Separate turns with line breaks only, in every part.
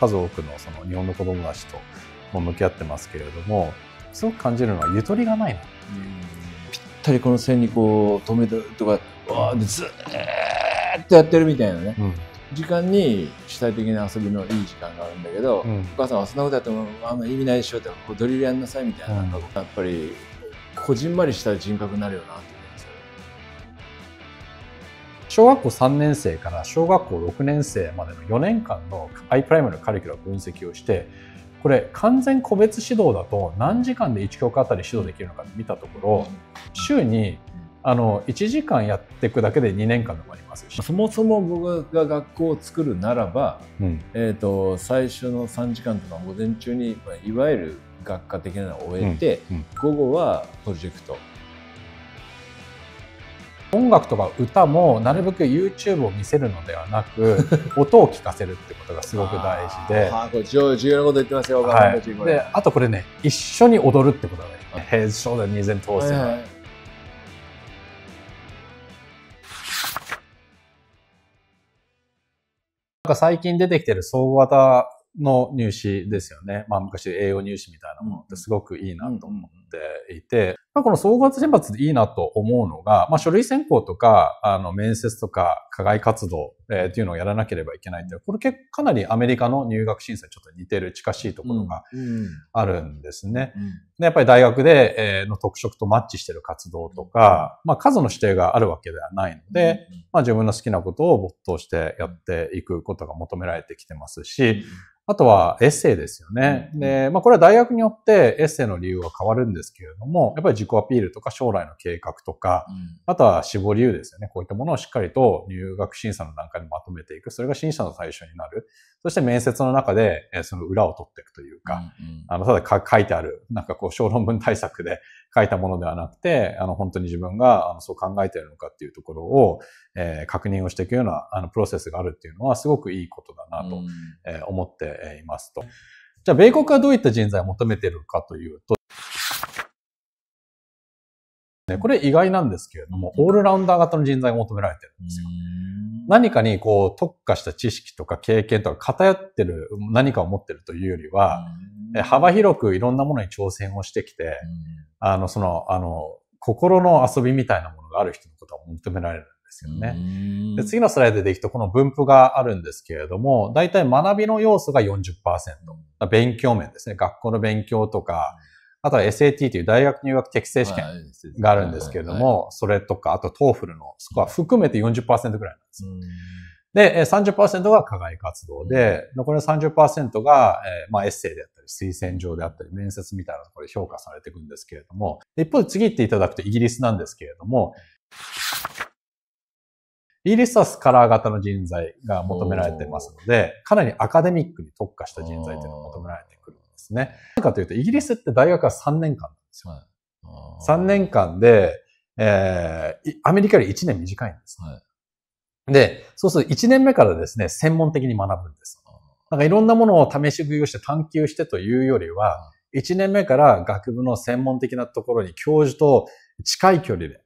数多くのその日本の子どもたちとも向き合ってますけれどもすごく感じるのはゆとりがないぴったり
この線にこう止めてとかわーずーっとやってるみたいなね、うん、時間に主体的な遊びのいい時間があるんだけど、うん、お母さんはそんなことやってもあんま意味ないでしょってこうドリルやんなさいみたいなうん、なんかやっぱりこじんまりした人格になるよなって
小学校3年生から小学校6年生までの4年間の i プライムのカリキュラ分析をしてこれ完全個別指導だと何時間で1教科あたり指導できるのかって見たところ週にあの1時間やっていくだけで2年間でもありますしそもそも僕が学
校を作るならば、うん、えーと、と最初の3時間とか午前中にいわゆる学科的なのを終えて、うんうん、午後はプロジェクト
音楽とか歌もなるべく YouTube を見せるのではなく 音を聞かせるっ
てことがすごく大事であこれ重要なこと言ってますよ、はい、で
あとこれね一緒に踊るってことだね「ヘッショーダーニーゼントーセン」はいはいなんか最近出てきてる総型の入試ですよね。まあ昔英語入試みたいなものってすごくいいなと思う。っていて、まあ、この総合選抜でいいなと思うのが、まあ、書類選考とか、あの、面接とか、課外活動、えー、っていうのをやらなければいけないっていう、これ結構かなりアメリカの入学審査にちょっと似てる、近しいところがあるんですね。でやっぱり大学で、えー、の特色とマッチしてる活動とか、まあ、数の指定があるわけではないので、まあ、自分の好きなことを没頭してやっていくことが求められてきてますし、あとはエッセイですよね。で、まあこれは大学によってエッセイの理由は変わるんですけれども、やっぱり自己アピールとか将来の計画とか、うん、あとは絞り由ですよね。こういったものをしっかりと入学審査の段階でまとめていく。それが審査の対象になる。そして面接の中で、その裏を取っていくというか、うんうん、あの、ただ書いてある、なんかこう、小論文対策で 書いたものではなくて、あの、本当に自分があのそう考えているのかっていうところを、えー、確認をしていくような、あの、プロセスがあるっていうのは、すごくいいことだなと、え思っていますと。じゃあ、米国はどういった人材を求めているかというと、ね、これ意外なんですけれども、オールラウンダー型の人材が求められてるんですよ。何かにこう特化した知識とか経験とか偏ってる何かを持ってるというよりは、幅広くいろんなものに挑戦をしてきて、あの、その、あの、心の遊びみたいなものがある人のことを求められるんですよね。で次のスライドでいくと、この分布があるんですけれども、大体学びの要素が40%。勉強面ですね。学校の勉強とか、あとは SAT という大学入学適正試験があるんですけれども、それとか、あと TOEFL のスコア含めて40%ぐらいなんです。で、30%が課外活動で、残りの30%が、えまあ、エッセイであったり、推薦状であったり、面接みたいなところで評価されていくんですけれども、一方で次行っていただくとイギリスなんですけれども、イギリスはカラー型の人材が求められてますので、かなりアカデミックに特化した人材というのが求められてくるですね。なぜかというと、イギリスって大学は3年間なんですよ。はい、3年間で、えー、アメリカより1年短いんです、はい。で、そうすると1年目からですね、専門的に学ぶんです。なんかいろんなものを試し食いをして探求してというよりは、1年目から学部の専門的なところに教授と近い距離で、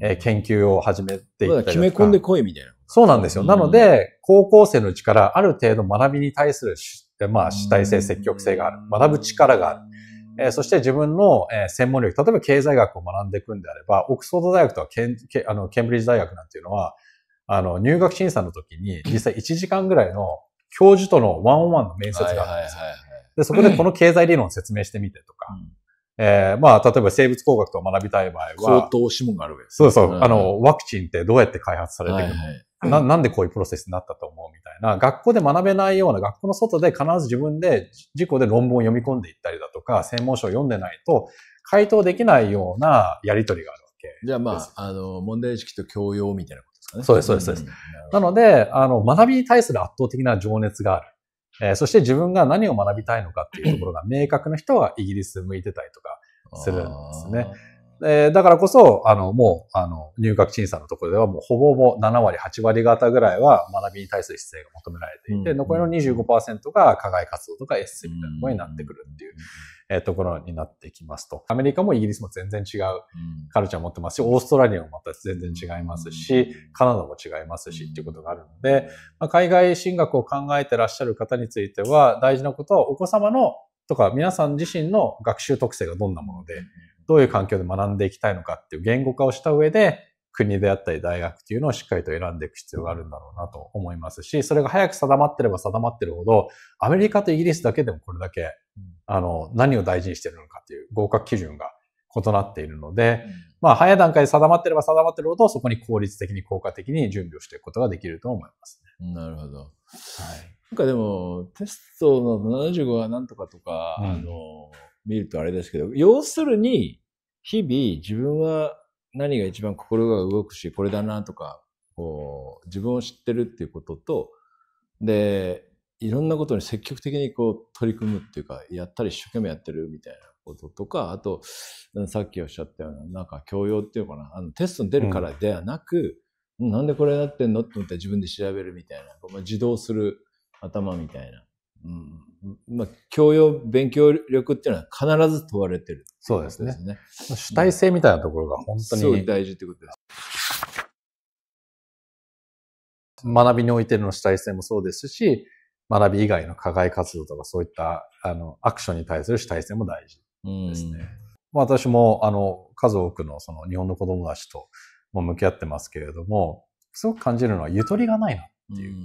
えー、研究を始めていったり決め込んでこいみたいな。そうなんですよ。なので、高校生のうちからある程度学びに対するで、まあ、主体性、積極性がある。学ぶ力がある。えー、そして自分の、えー、専門力。例えば経済学を学んでいくんであれば、オックスフォード大学とかケンあのケンブリッジ大学なんていうのは、あの、入学審査の時に実際1時間ぐらいの教授とのワンオンワンの面接があるんですよ。で、そこでこの経済理論を説明してみてとか、うん、えー、まあ、例えば生物工学とか学びたい場合は、口頭諮問があるわけです、ね。そうそう、うん、あの、ワクチンってどうやって開発されていくの、はいはいななんでこういうプロセスになったと思うみたいな、学校で学べないような、学校の外で必ず自分で自己で論文を読み込んでいったりだとか、専門書を読んでないと、回答できないようなやりとりがあるわけ。じゃあまあ、あの、問題意識と教養みたいなことですかね。そうです、そうです、そうです。なので、あの、学びに対する圧倒的な情熱がある。えー、そして自分が何を学びたいのかっていうところが明確な人はイギリス向いてたりとかするんですね。えー、だからこそ、あの、もう、あの、入学審査のところでは、もうほぼも7割、8割方ぐらいは学びに対する姿勢が求められていて、うんうん、残りの25%が課外活動とかエッセイみたいなものになってくるっていう、えところになってきますと。アメリカもイギリスも全然違うカルチャー持ってますし、オーストラリアもまた全然違いますし、カナダも違いますしっていうことがあるので、まあ、海外進学を考えてらっしゃる方については、大事なことはお子様のとか皆さん自身の学習特性がどんなもので、どういう環境で学んでいきたいのかっていう言語化をした上で、国であったり大学っていうのをしっかりと選んでいく必要があるんだろうなと思いますし、それが早く定まってれば定まってるほど、アメリカとイギリスだけでもこれだけ、あの、何を大事にしているのかっていう合格基準が異なっているので、うん、まあ、早い段階で定まってれば定まってるほど、そこに効率的に効果的に準備をしていくことができると思いますね。なるほど。はい。なんかでも、テストの75はなんとかとか、うん、あの、
見るとあれですけど、要するに、日々自分は何が一番心が動くし、これだなとか、こう、自分を知ってるっていうことと、で、いろんなことに積極的にこう取り組むっていうか、やったり一生懸命やってるみたいなこととか、あと、さっきおっしゃったような、なんか教養っていうかな、あのテストに出るからではなく、うん、なんでこれなってんのって思ったら自分で調べるみたいな、まあ、自動する頭みたいな、うん、まあ、教養、勉強力っ
ていうのは必ず問われてる、ね、そうですね。主体性みたいなところが本当に、大事ってことです。学びにおいての主体性もそうですし、学び以外の課外活動とかそういったあのアクションに対する主体性も大事ですね。まあ、私もあの数多くのその日本の子供たちとも向き合ってますけれども、すごく感じるのはゆとりがないなっていう。う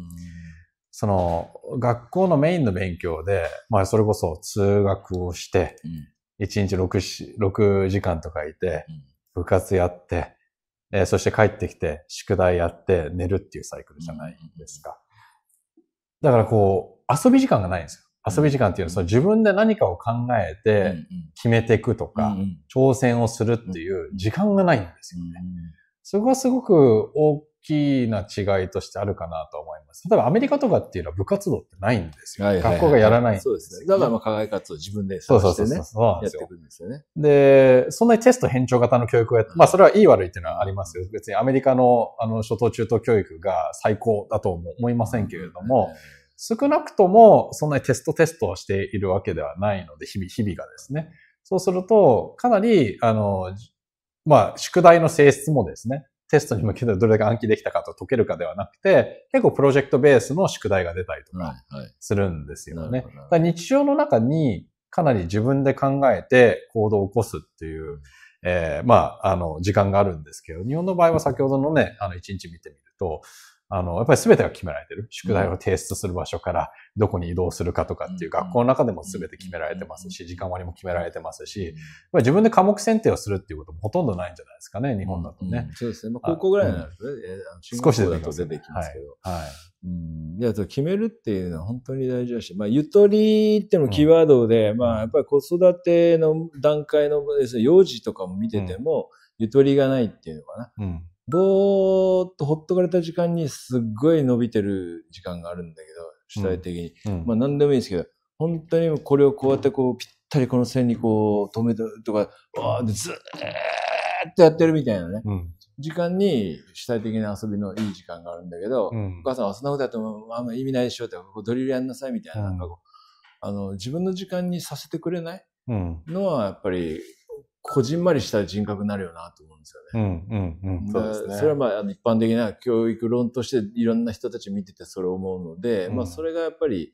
その、学校のメインの勉強で、まあ、それこそ通学をして、うん、1日 6, 6時間とかいて、部活やって、えー、そして帰ってきて、宿題やって、寝るっていうサイクルじゃないですか。だからこう、遊び時間がないんですよ。遊び時間っていうのは、その自分で何かを考えて、決めていくとか、挑戦をするっていう時間がないんですよね。そこがすごくきな違いとしてあるかなと思います。例えばアメリカとかっていうのは部活動ってないんですよ。はいはいはい、学校がやらないんですよ、そうですね。だからまあ課外活動自分で探してね。そうそうそうや
っていくんですよね。
で、そんなにテスト偏重型の教育をやって、まあそれは良い悪いっていうのはありますよ。別にアメリカのあの初等中等教育が最高だと思いませんけれども、はいはい少なくともそんなにテストテストをしているわけではないので、日々、日々がですね。そうすると、かなり、あの、まあ、宿題の性質もですね、テストに向けてどれだけ暗記できたかと解けるかではなくて、結構プロジェクトベースの宿題が出たりとかするんですよね。はいはい、日常の中にかなり自分で考えて行動を起こすっていう、えー、まあ、あの、時間があるんですけど、日本の場合は先ほどのね、あの、1日見てみると、あの、やっぱり全てが決められてる。宿題を提出する場所から、どこに移動するかとかっていう、学校の中でも全て決められてますし、時間割も決められてますし、まあ、自分で科目選定をするっていうこともほとんどないんじゃないですかね、日本だとね。うん、そうですね。まあ、高校ぐらいになると
ね、うん、少しでと出てき
ますけど。はい。はいうん、い
や決めるっていうのは本当に大事だし、まあ、ゆとりっていうのキーワードで、うん、まあ、やっぱり子育ての段階の、幼児とかも見てても、ゆとりがないっていうのかな。うん、ぼーっとほっとかれた時間にすっごい伸びてる時間があるんだけど、主体的に。うんまあ何でもいいんですけど、本当にこれをこうやってこうぴったりこの線にこう止めたとか、わーってずーっとやってるみたいなね。うん、時間に主体的な遊びのいい時間があるんだけど、お母さんはそんなことやってもあんま意味ないでしょってドリルやんなさいみたいな、なんかこう、あの自分の時間にさせてくれないのはやっぱりこじんまりした人格になるよなと思うんですよね。うんうんうん。そうですね。それはまあ、あの一般的な教育論としていろんな人たち見ててそれ思うので、うん、まあそれがやっぱり、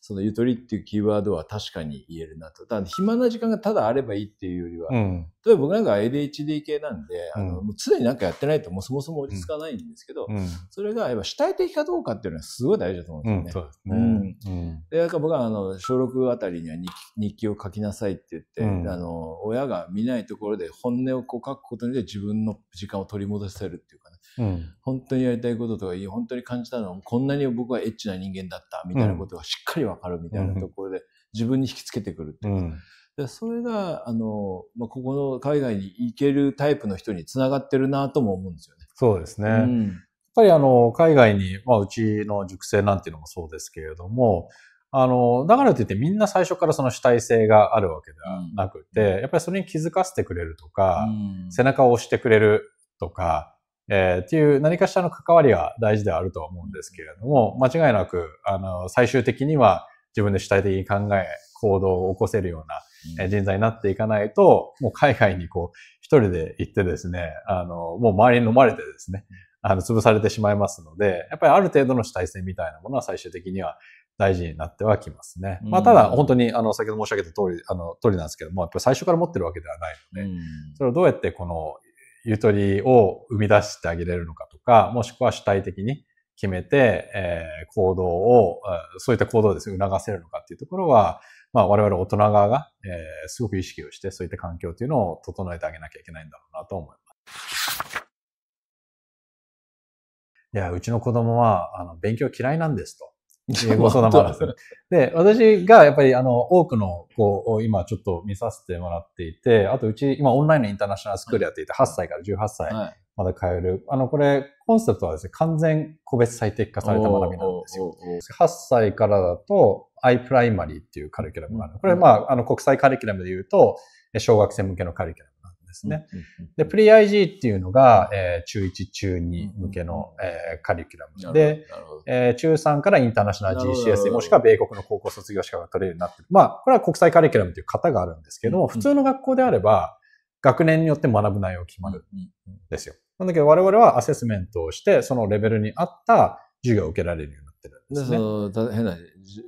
そのゆとりっていうキーワードは確かに言えるなと。だ暇な時間がただあればいいっていうよりは、うん、例えば僕なんか ADHD 系なんで、あの、もう常になんかやってないともうそもそも落ち着かないんですけど、それがやっぱ主体的かどうかっていうのはすごい大事だと思うんですよね。うんそうですね。で、なんか僕はあの、小6あたりには日日記を書きなさいって言って、あの、親が見ないところで本音をこう書くことで自分の時間を取り戻せるっていうかね、うん、本当にやりたいこととか、本当に感じたのは、こんなに僕はエッチな人間だったみたいなことがしっかりわかるみたいなところで、自分に引きつけてくるっていうか、うん、でそれが、あの、まあ、ここの海外に行けるタイプの人につながってるなとも思うんですよね。
そうですね。うん、やっぱりあの、海外に、まあ、うちの熟成なんていうのもそうですけれども、あの、だからといってみんな最初からその主体性があるわけではなくて、うん、やっぱりそれに気づかせてくれるとか、うん、背中を押してくれるとか、えー、っていう何かしらの関わりは大事ではあるとは思うんですけれども、間違いなく、あの、最終的には自分で主体的に考え行動を起こせるような人材になっていかないと、もう海外にこう、一人で行ってですね、あの、もう周りに飲まれてですね、あの、潰されてしまいますので、やっぱりある程度の主体性みたいなものは最終的には大事になってはきますね。まあ、ただ、本当に、あの、先ほど申し上げた通り、あの、通りなんですけども、やっぱり最初から持ってるわけではないので、それをどうやってこの、ゆとりを生み出してあげれるのかとか、もしくは主体的に決めて、えー、行動を、そういった行動をですね、促せるのかっていうところは、まあ我々大人側が、えー、すごく意識をして、そういった環境というのを整えてあげなきゃいけないんだろうなと思います。いや、うちの子供は、あの、勉強嫌いなんですと。相談もあるんです で、私がやっぱりあの、多くの子を今ちょっと見させてもらっていて、あとうち今オンラインのインターナショナルスクールやっていて、8歳から18歳まだ変える。あの、これ、コンセプトはですね、完全個別最適化された学びなんですよ。8歳からだと、i プライマリーっていうカリキュラムがある。これ、まあ、あの、国際カリキュラムで言うと、小学生向けのカリキュラムなんですね。で、プリ IG っていうのが、えー、中1、中2向けの、えー、カリキュラムで、えー、中3からインターナショナル GCSE、もしくは米国の高校卒業資格が取れるようになってる。まあ、これは国際カリキュラムという型があるんですけども、普通の学校であれば、学年によって学ぶ内容が決まるんですよ。なんだけど我々はアセスメントをして、そのレベルに合った授業を受けられるようになってるんですね。そ変な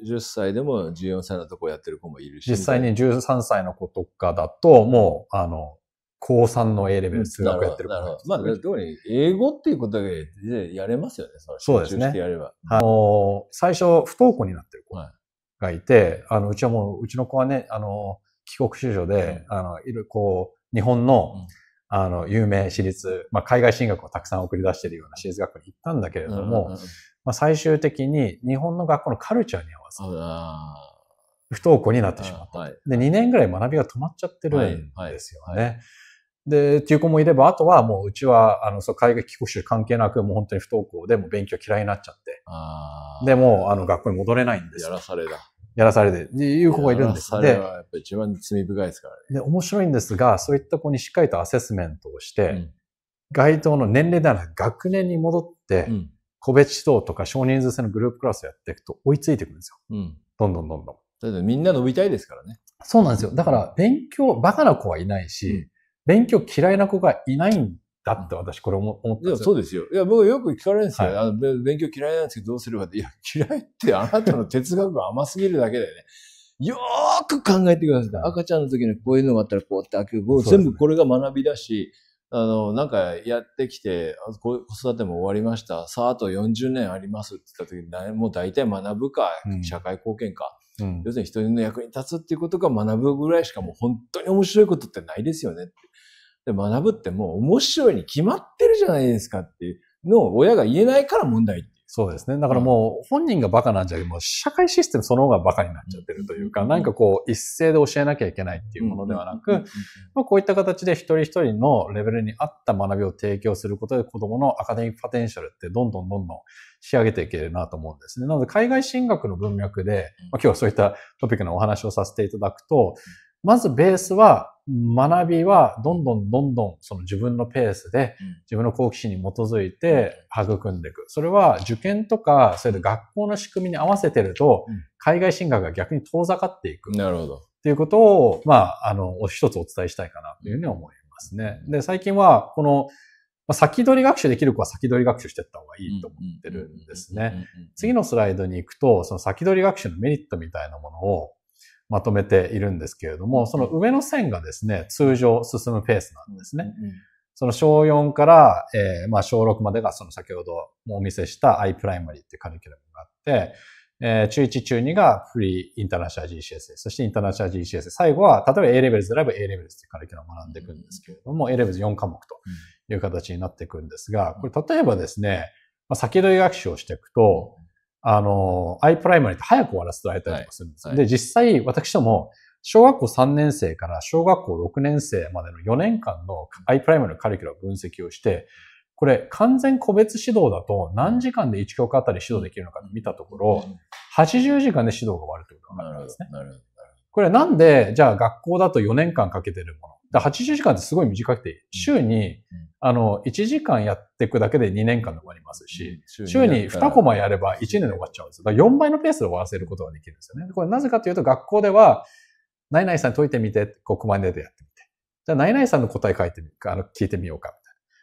10歳でも14歳のとこやってる子もいるし。実際に13歳の子とかだと、もう、あの、高3の A レベル数学やって
るから。まあ、特に英語っていうことでやれますよね。そうですね。やれば。
あの、最初、不登校になってる子がいて、はい、あの、うちはもう、うちの子はね、あの、帰国子女で、うん、あの、いる、こう、日本の、あの、有名私立、まあ、海外進学をたくさん送り出しているような私立学校に行ったんだけれども、うんうんうん、まあ、最終的に日本の学校のカルチャーに合わせて、不登校になってしまった、はい。で、2年ぐらい学びが止まっちゃってるんですよね。はいはい、で、っていう子もいれば、あとはもううちは、あの、そう、海外帰国子関係なく、もう本当に不登校で、も勉強嫌いになっちゃって。で、もあの、学校に戻れないんです。やらされだ。やらされて、いう子がいるんです。で、や
っぱ一番罪
深いですからね。で、面白いんですが、そういった子にしっかりとアセスメントをして、うん、該当の年齢ではなく学年に戻って、うん、個別指導とか少人数制のグループクラスをやっていくと追いついていくんですよ。うん、どんどんどんどん。だってみんな伸びたいですからね。そうなんですよ。だから勉強、バカな子はいないし、勉強嫌いな子がいないんだって私これ思ったそうですよ。
いや、僕よく聞かれるんですよ、はい、あの。勉強嫌いなんですけどどうすればって。いや、嫌いってあなたの哲学が甘すぎるだけだよね。よーく考えてください。赤ちゃんの時にこういうのがあったらこうって開ける。全部これが学びだし、あの、なんかやってきて、子育ても終わりました。さあ、あと40年ありますって言った時に、もう大体学ぶか、社会貢献か、うん、要するに人の役に立つっていうことが学ぶぐらいしかもう本当に面白いことってないですよねって。で、学ぶってもう面白いに決まって
るじゃないですかっていうのを親が言えないから問題そうですね。だからもう本人がバカなんじゃなくて、もう社会システムその方がバカになっちゃってるというか、何かこう一斉で教えなきゃいけないっていうものではなく、まあ、こういった形で一人一人のレベルに合った学びを提供することで子供のアカデミックパテンシャルってどんどんどんどん仕上げていけるなと思うんですね。なので海外進学の文脈で、まあ、今日はそういったトピックのお話をさせていただくと、まずベースは学びはどんどんどんどんその自分のペースで自分の好奇心に基づいて育んでいく。それは受験とか、それで学校の仕組みに合わせてると、海外進学が逆に遠ざかっていく。なるほど。っていうことを、まあ、あの、一つお伝えしたいかなというふうに思いますね。で、最近は、この、ま先取り学習できる子は先取り学習していった方がいいと思ってるんですね。次のスライドに行くと、その先取り学習のメリットみたいなものをまとめているんですけれども、その上の線がですね、通常進むペースなんですね。うんうん、その小4から、えー、まあ小6までがその先ほどお見せした i プライマリーっていうカリキュラムがあって、えー、中1、中2がフリーインターナショナル GCSA、そしてインターナショナル GCSA。最後は、例えば A レベルズであれば A レベルズっていうカリキュラムを学んでいくんですけれども、うん、A レベルズ4科目という形になっていくんですが、これ例えばですね、まあ、先取り学習をしていくと、うんあの、アイプライマリって早く終わらせてあげたりとかするんです、はいはい、で、実際私ども、小学校3年生から小学校6年生までの4年間のアイプライマリのカリキュラ分析をして、これ完全個別指導だと何時間で1教科あたり指導できるのか見たところ、80時間で指導が終わるとい
うことな分かったなるほど。
これなんで、じゃあ学校だと4年間かけてるもの、だ80時間ってすごい短くて、週に、あの、1時間やっていくだけで2年間で終わりますし、週に2コマやれば1年で終わっちゃうんですよ。だから4倍のペースで終わらせることができるんですよね。これなぜかというと、学校では、何イさん解いてみて、こう、コマでやってみて。じゃあ、何イさんの答え書いてみ、あの、聞いてみようか。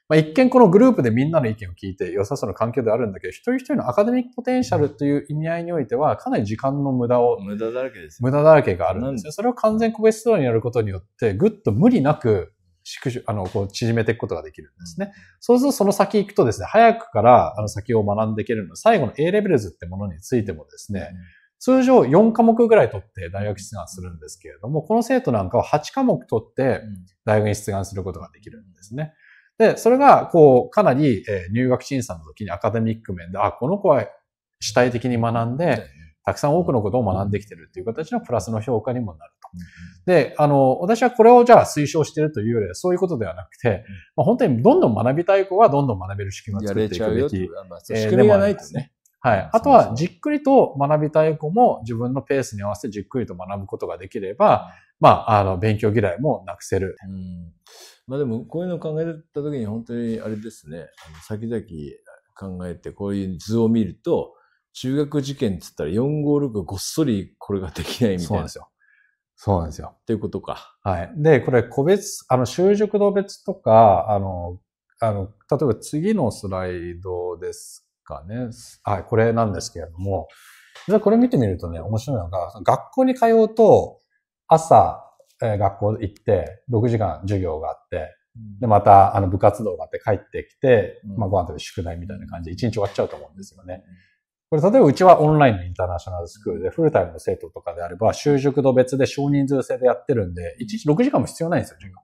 まあ、一見このグループでみんなの意見を聞いて良さそうな環境であるんだけど、一人一人のアカデミックポテンシャルという意味合いにおいては、かなり時間の無駄を、無駄だらけです、ね、無駄だらけがあるんですよ。それを完全個別指導にやることによって、ぐっと無理なく、縮あの、こう、縮めていくことができるんですね。そうするとその先行くとですね、早くから、あの、先を学んでいけるの最後の A レベルズってものについてもですね、うん通常4科目ぐらい取って大学出願するんですけれども、この生徒なんかは8科目取って大学に出願することができるんですね。で、それが、こう、かなり、え入学審査の時にアカデミック面で、あ、この子は主体的に学んで、たくさん多くのことを学んできてるっていう形のプラスの評価にもなると。で、あの、私はこれをじゃあ推奨してるというよりはそういうことではなくて、まあ、本当にどんどん学びたい子はどんどん学べる仕組みを作っていくべき。仕組みがないとね。はい。あとは、じっくりと学びたい子も自分のペースに合わせてじっくりと学ぶことができれば、まあ、あの、勉強嫌いもなくせる。うんまあでも、こういうのを考えた時に本当にあれで
すね、先々考えて、こういう図を見ると、中学受験っつったら4、5、6ごっそりこれができないみたいな。そうなんですよ。そうなんですよ。っていうこと
か。はい。で、これ個別、あの、就職度別とか、あの、あの、例えば次のスライドですかね。はい、これなんですけれども、じゃこれ見てみるとね、面白いのが、学校に通うと、朝え学校行って、6時間授業があって、で、また、あの、部活動があって帰ってきて、まあ、ご飯食べ宿題みたいな感じで1日終わっちゃうと思うんですよね。これ、例えばうちはオンラインのインターナショナルスクールで、フルタイムの生徒とかであれば、就職度別で少人数制でやってるんで、1日6時間も必要ないんですよ、授業。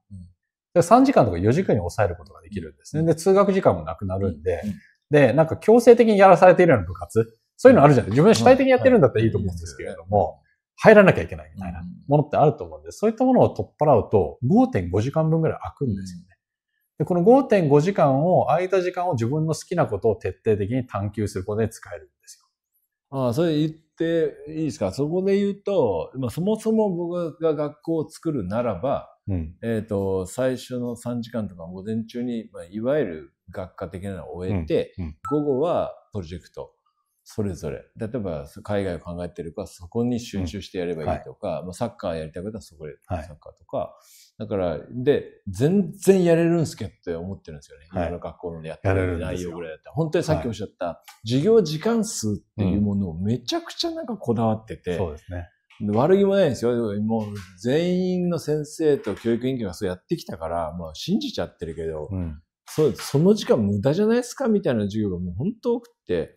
で3時間とか4時間に抑えることができるんですね。で、通学時間もなくなるんで、で、なんか強制的にやらされているような部活、そういうのあるじゃない自分主体的にやってるんだったらいいと思うんですけれども、入らなきゃいけないみたいなものってあると思うんで、そういったものを取っ払うと5.5時間分ぐらい空くんですよね。で、この5.5時間を、空いた時間を自分の好きなことを徹底的に探求することで使えるんですよ。ああ、それ言っていいですかそこで言うと、まあ、そもそも僕が学校を作る
ならば、うん、えっ、ー、と、最初の3時間とか午前中に、まあ、いわゆる学科的なのを終えて、うんうん、午後はプロジェクト、それぞれ。例えば、海外を考えてるか、そこに集中してやればいいとか、うんはい、サッカーやりたいことはそこで、サッカーとか、はい。だから、で、全然やれるんすけって思ってるんですよね。はい、今の学校
のやってる内容ぐらいだったら。
本当にさっきおっしゃった、授業時間数っていうものをめちゃくちゃなんかこだわってて。うん、そうですね。悪気もないんですよ。もう全員の先生と教育委員会がそうやってきたから、まあ信じちゃってるけど、うん、そその時間無駄じゃないですかみたいな授業がもう本当多くて、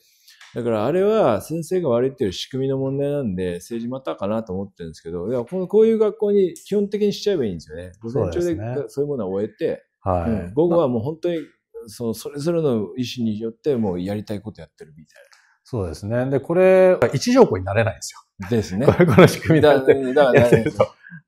だからあれは先生が悪いっていう仕組みの問題なんで、政治またかなと思ってるんですけど、いやこのこういう学校に基本的にしちゃえばいいんですよね。午前中でそういうものは終えて、はい、うん、午後はもう本当にそのそれぞれの意思によってもうやりたいことやってるみたい
な。そうですね。で、これ、
一条項になれないんですよ。ですね。これ、この仕組みだって。だから、か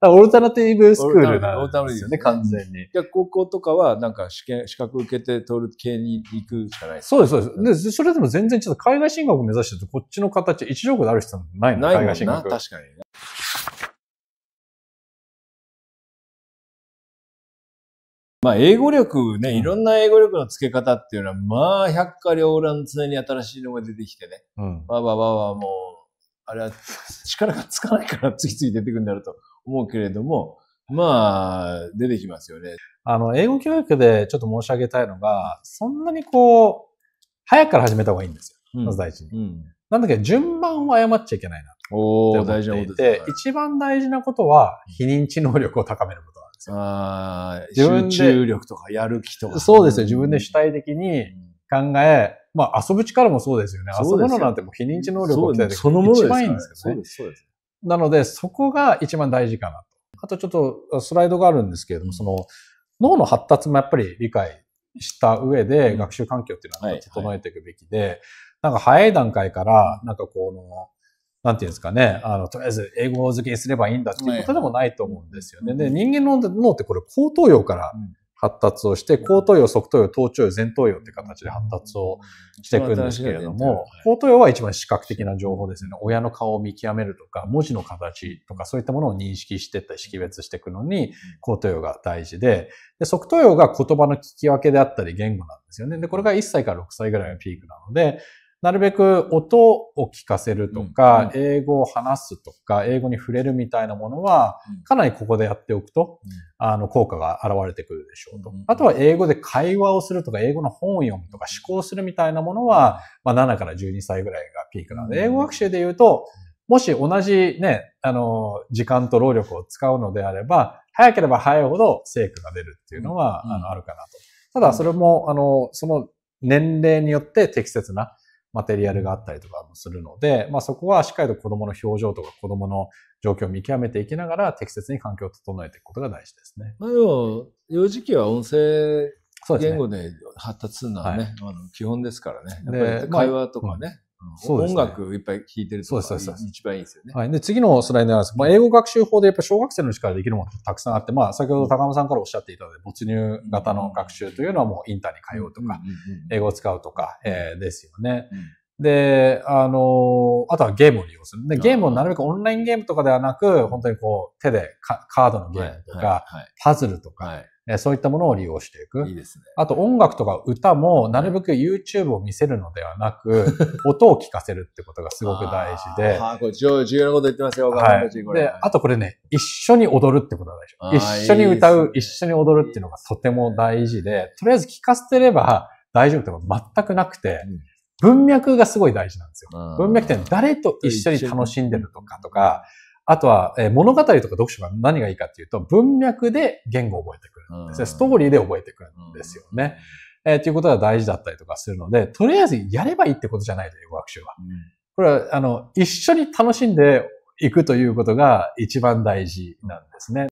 らオルタナティブスクールなんですよね、完
全に。じゃ高校とかは、なんか試験、資格受けて取る系に行くしかないそうです、そ
うです。で、それでも全然ちょっと海外進学目指してると、こっちの形、一条項である人要ないの、ない海外進学。確
かに、ね。まあ、英語力ね、いろんな英語力の付け方っていうのは、まあ、百科両乱常に新しいのが出てきてね。うん。わわわわ、もう、あれは力がつかないから次々出てくるんだろうと思うけれども、
まあ、出てきますよね。あの、英語教育でちょっと申し上げたいのが、そんなにこう、早くから始めた方がいいんですよ。まず第一に。うん、なんだっけ順番を誤っちゃいけないな。お大事なことです、で、一番大事なことは、非認知能力を高めること集中力とかやる気とか。そうですよ。自分で主体的に考え、まあ遊ぶ力もそうですよね。遊ぶのなんてもう非認知能力みたいな。そのものです、ね、一番いいんですよね。そうです、そうです。なので、そこが一番大事かなと。あとちょっとスライドがあるんですけれども、その脳の発達もやっぱり理解した上で、学習環境っていうのは整えていくべきで、なんか早い段階から、なんかこの、なんていうんですかね、あの、とりあえず英語付けにすればいいんだっていうことでもないと思うんですよね。で、人間の脳ってこれ、高頭葉から発達をして、高頭葉、側頭葉、頭頂葉、前頭葉って形で発達をしていくんですけれども、高頭葉は一番視覚的な情報ですよね。親の顔を見極めるとか、文字の形とか、そういったものを認識していったり、識別していくのに、高頭葉が大事で、で側頭葉が言葉の聞き分けであったり、言語なんですよね。で、これが1歳から6歳ぐらいのピークなので、なるべく音を聞かせるとか、うん英語を話すとか、英語に触れるみたいなものは、かなりここでやっておくと、うん、あの、効果が現れてくるでしょうと。あとは英語で会話をするとか、英語の本を読むとか、思考するみたいなものは、まあ、7から12歳ぐらいがピークなので、英語学習で言うと、もし同じね、あの、時間と労力を使うのであれば、早ければ早いほど成果が出るっていうのは、あの、あるかなと。ただ、それも、あの、その年齢によって適切な、マテリアルがあったりとかもするので、まあ、そこはしっかりと子供の表情とか子供の状況を見極めていきながら適切に環境を整えていくことが大事ですね。
まあでも、幼児期は音声言語で発達する
のはね、ねあの基本ですからね。やっぱり会話とかね。そうですね、音
楽いっぱい聴いてるとかそうです一番いいですよ
ね。はい。で、次のスライドなんですまあ、英語学習法でやっぱ小学生のうちからできるものたくさんあって、まあ、先ほど高山さんからおっしゃっていたので、没入型の学習というのはもうインターに通うとか、英語を使うとか、えー、ですよね。で、あの、あとはゲームを利用する。で、ゲームをなるべくオンラインゲームとかではなく、本当にこう、手でカードのゲームとか、パズルとか、そういったものを利用していく。いいですね。あと音楽とか歌も、なるべく YouTube を見せるのではなく、音を聞かせるってことがすごく大
事で。ああ、これ重要なこと言ってますよ、はい、で、
あとこれね、一緒に踊るってことが大事。一緒に歌う、いいね、一緒に踊るっていうのがとても大事で、とりあえず聞かせてれば大丈夫ってことは全くなくて、うん文脈がすごい大事なんですよ。文脈って誰と一緒に楽しんでるとかとか、あとは、えー、物語とか読書が何がいいかっていうと、文脈で言語を覚えてくるんですね。ストーリーで覚えてくるんですよね。えー、ということが大事だったりとかするので、とりあえずやればいいってことじゃないと英語学習は。これは、あの、一緒に楽しんでいくということが一番大事なんですね。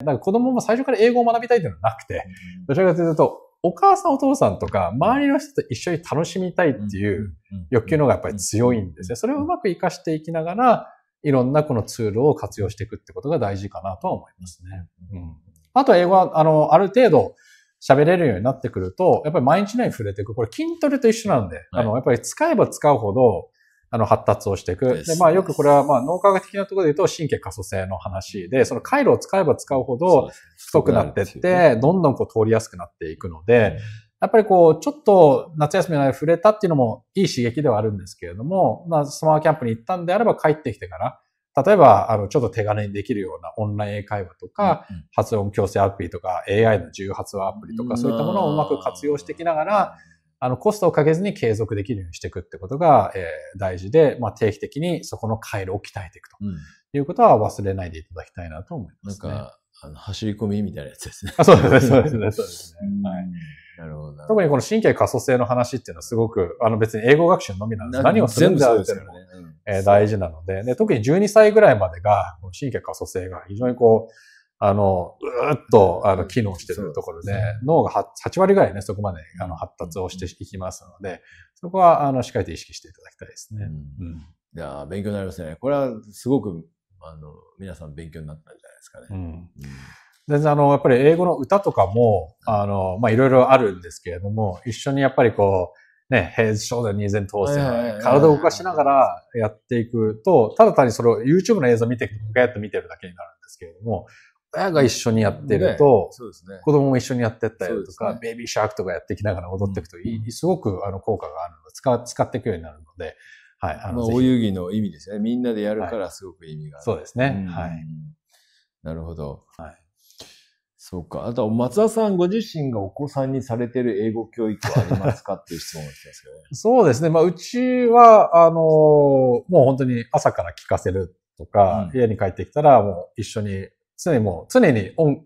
だから子供も最初から英語を学びたいというのはなくて、どちらかというと、お母さんお父さんとか、周りの人と一緒に楽しみたいっていう欲求の方がやっぱり強いんですね。それをうまく活かしていきながら、いろんなこのツールを活用していくってことが大事かなとは思いますね。うん。あとは英語は、あの、ある程度喋れるようになってくると、やっぱり毎日のように触れていく。これ筋トレと一緒なんで、はい、あの、やっぱり使えば使うほど、あの、発達をしていく。で、まあ、よくこれは、まあ、脳科学的なところで言うと、神経可塑性の話で、その回路を使えば使うほど、太くなってって、どんどんこう通りやすくなっていくので、やっぱりこう、ちょっと夏休みの間触れたっていうのもいい刺激ではあるんですけれども、まあ、スマーキャンプに行ったんであれば帰ってきてから、例えば、あの、ちょっと手軽にできるようなオンライン英会話とか、発音矯正アプリとか、AI の重発話アプリとか、そういったものをうまく活用していきながら、あの、コストをかけずに継続できるようにしていくってことが、えー、大事で、まあ、定期的にそこの回路を鍛えていくと、うん、いうことは忘れないでいただきたいなと思います、ね、なんか、
あの、走り込みみたいなやつですね。あそうですね、そうですね、そう
ですね。はい。なるほど。特にこの神経可塑性の話っていうのはすごく、あの別に英語学習のみなんです。何をするんだっていうのも、え大事なのでで、特に12歳ぐらいまでが、この神経可塑性が非常にこう、あの、うーっと、あの、機能してるところで、脳が 8, 割ぐらいね、そこまで、あの、発達をしていきますので、そこは、あの、しっかりと意識していただきたいですね。うん。うん、いや勉強になりますね。これは、すごく、
あの、皆さん勉強になったんじゃないですかね。うん。
全然あの、やっぱり英語の歌とかも、あの、ま、いろいろあるんですけれども、一緒にやっぱりこう、ね、平日商談二前通し体を動かしながらやっていくと、ただ単にそれを YouTube の映像を見て、ガヤッと見てるだけになるんですけれども、親が一緒にやってると、ねね、子供も一緒にやってったりとか、ね、ベイビーシャークとかやってきながら踊っていくといい、うん、すごくあの効果があるので使、使っていくようになるので、はい。あの、お遊戯の意味ですね。みんなでやるからすごく意味がある。はい、そうです
ね、はい。なるほど。はい。そうか。あと、松田さんご自
身がお子さんにされてる英語教育はありますかっていう質問をしてますけどね。そうですね。まあ、うちは、あのもう本当に朝から聞かせるとか、うん、家に帰ってきたらもう一緒に常にもう、常に音、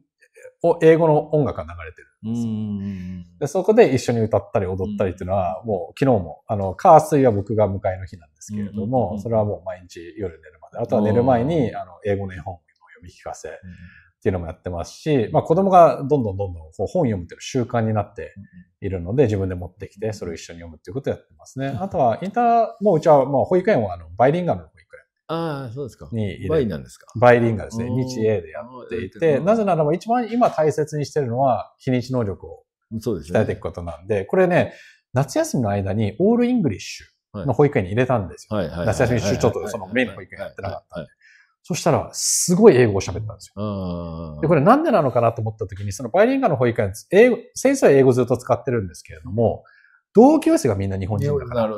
英語の音楽が流れてるんですよ。でそこで一緒に歌ったり踊ったりっていうのは、もう昨日も、あの、火水は僕が迎えの日なんですけれども、それはもう毎日夜寝るまで。あとは寝る前に、あの、英語の絵本を読み聞かせっていうのもやってますし、まあ子供がどんどんどんどん本読むっていう習慣になっているので、自分で持ってきて、それを一緒に読むっていうことをやってますね。あとは、インター、もううちは、まあ保育園はあの、バイリンガルのああ、そうですか。にバイなんですか。バイリンガですね。日英でやっていて、なぜならば一番今大切にしてるのは、非日能力を鍛えていくことなんで、でね、これね、夏休みの間にオールイングリッシュの保育園に入れたんですよ。はい、夏休み中ちょっとその
メインの保育園やってなかったんで。
そしたら、すごい英語を喋ったんですよ。で、これなんでなのかなと思った時に、そのバイリンガルの保育園、英語、先生は英語ずっと使ってるんですけれども、うん同級生がみんな日本人だから。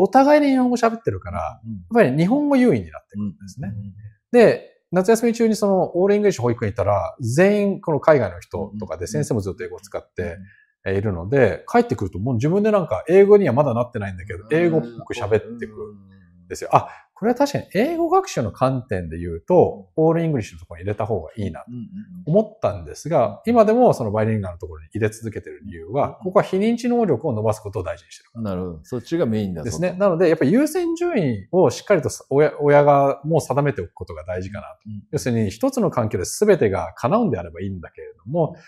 お互いに日本語喋ってるから、うん、やっぱり日本語優位になってくるんですね。うん、で、夏休み中にそのオールイングリッシュ保育園行ったら、全員この海外の人とかで先生もずっと英語を使っているので、帰ってくるともう自分でなんか英語にはまだなってないんだけど、英語っぽく喋ってくる。ですよ。あ、これは確かに英語学習の観点で言うと、オールイングリッシュのところに入れた方がいいなと思ったんですが、今でもそのバイリンガーのところに入れ続けてる理由は、ここは非認知能力を伸ばすことを大事にしてる。なるほど。そっちがメインだですね。なので、やっぱり優先順位をしっかりと親親がもう定めておくことが大事かなと。要するに一つの環境で全てが叶うんであればいいんだけれども、うん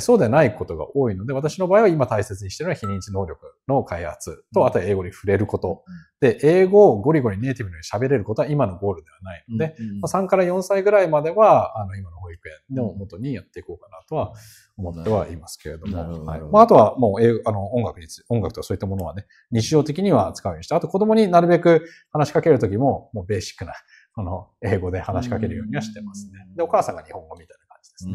そうでないことが多いので、私の場合は今大切にしているのは非認知能力の開発と、あとは英語に触れること。で、英語をゴリゴリネイティブに喋れることは今のゴールではないので、ま3から4歳ぐらいまでは、あの、今の保育園の元にやっていこうかなとは思ってはいますけれども。はい、まあ、あとはもう英語、あの、音楽につ、音楽とかそういったものはね、日常的には使うようにして、あと子供になるべく話しかけるときも、もうベーシックな、あの、英語で話しかけるようにはしてますね。で、お母さんが日本語みたいな感じですね。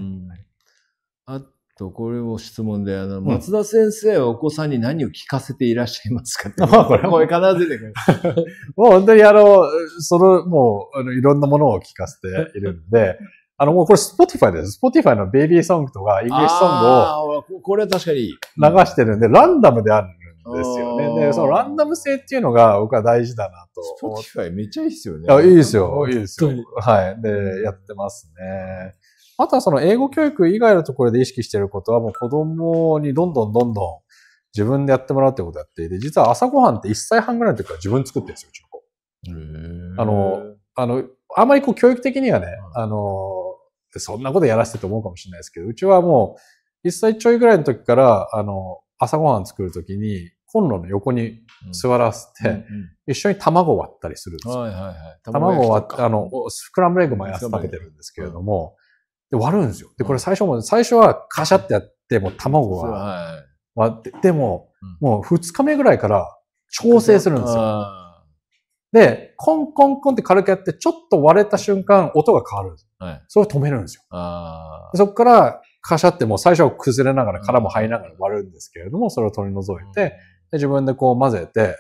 はい
と、これも質問で、あの、松田先生はお子さんに何を聞かせていらっしゃいますか まあ、これ、もれ必ず出てくる。
もう本当にあの、その、もう、あの、いろんなものを聞かせているんで、あの、もうこれスポティファイです。スポティファイのベイビーソングとか、イングリッシュソングを、これは確かに流してるんで、ランダムであるんですよね。で、そのランダム性っていうのが僕は大事だなと。スポティファイめっちゃいいですよね。いいですよ。いいですよ。はい。で、やってますね。あとはその英語教育以外のところで意識してることはもう子供にどんどんどんどん自分でやってもらうってことやっていて、実は朝ごはんって1歳半ぐらいの時から自分作ってるんですよ、うちの子。あの、あの、あまりこう教育的にはね、あの、そんなことやらせてと思うかもしれないですけど、うちはもう1歳ちょいぐらいの時から、あの、朝ごはん作るときに、コンロの横に座らせて、一緒に卵割ったりするんですよ。
はいはいはい、卵割って、
あの、スクランブルエッグもやっ食べてるんですけれども、で、割るんですよ。で、これ最初も、最初はカシャってやって、もう卵は割って、でも、もう2日目ぐらいから調整するんですよ。で、コンコンコンって軽くやって、ちょっと割れた瞬間、音が変わるんです。よ。それを止めるんですよ。そこから、カシャってもう最初は崩れながら、殻も入りながら割るんですけれども、それを取り除いて、で自分でこう混ぜて、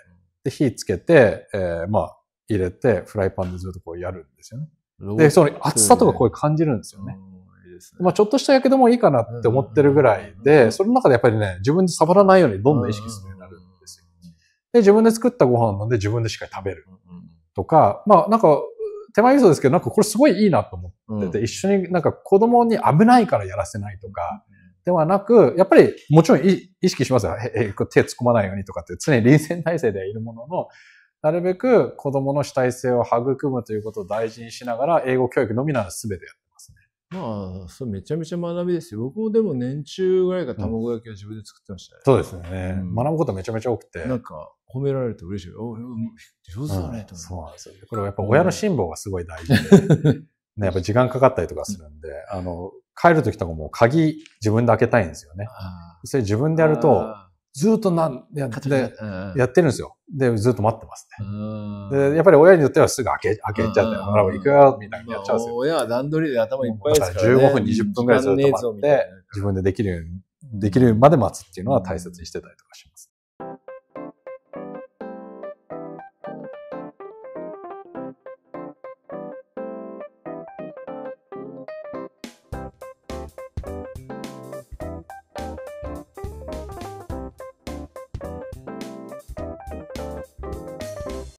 で、火つけて、えー、まあ、入れて、フライパンでずっとこうやるんですよね。で、その厚さとかこういう感じるんですよね。うですね。まあ、ちょっとしたやけどもいいかなって思ってるぐらいで、その中でやっぱりね、自分で触らないようにどんどん意識するようになるんですよ。で、自分で作ったご飯なんで自分でしっかり食べる。とか、まあ、なんか、手前味噌ですけど、なんかこれすごいいいなと思ってて、一緒になんか子供に危ないからやらせないとか、ではなく、やっぱりもちろん意識しますよ。え、え、手突っ込まないようにとかって常に臨戦体制でいるものの、なるべく子供の主体性を育むということを大事にしながら、英語教育のみならすべてやる。まあ、そう、めちゃめちゃ学
びですよ。僕もでも年中ぐらいから卵焼きは自分で作ってましたね。そうですね、うん学ぶことめちゃめちゃ多くて。なんか、褒められると嬉しい。お上手だね、と、うんそうなんですよ。これはやっぱ親の
辛抱がすごい大事で、ね、やっぱ時間かかったりとかするんで、あの、帰るときとかも鍵自分で開けたいんですよね。それ自分でやると、ずっとなんやで、やってるんですよ。で、ずっと待ってますね。で、やっぱり親によってはすぐ開け、開けちゃって、ほら、行くよ、みたいなやっちゃうんですよ。親
は段取りで頭いっぱいですから、ね。15分、20分くらいずっと待って、
自分でできるように、できるまで待つっていうのは大切にしてたりとかします。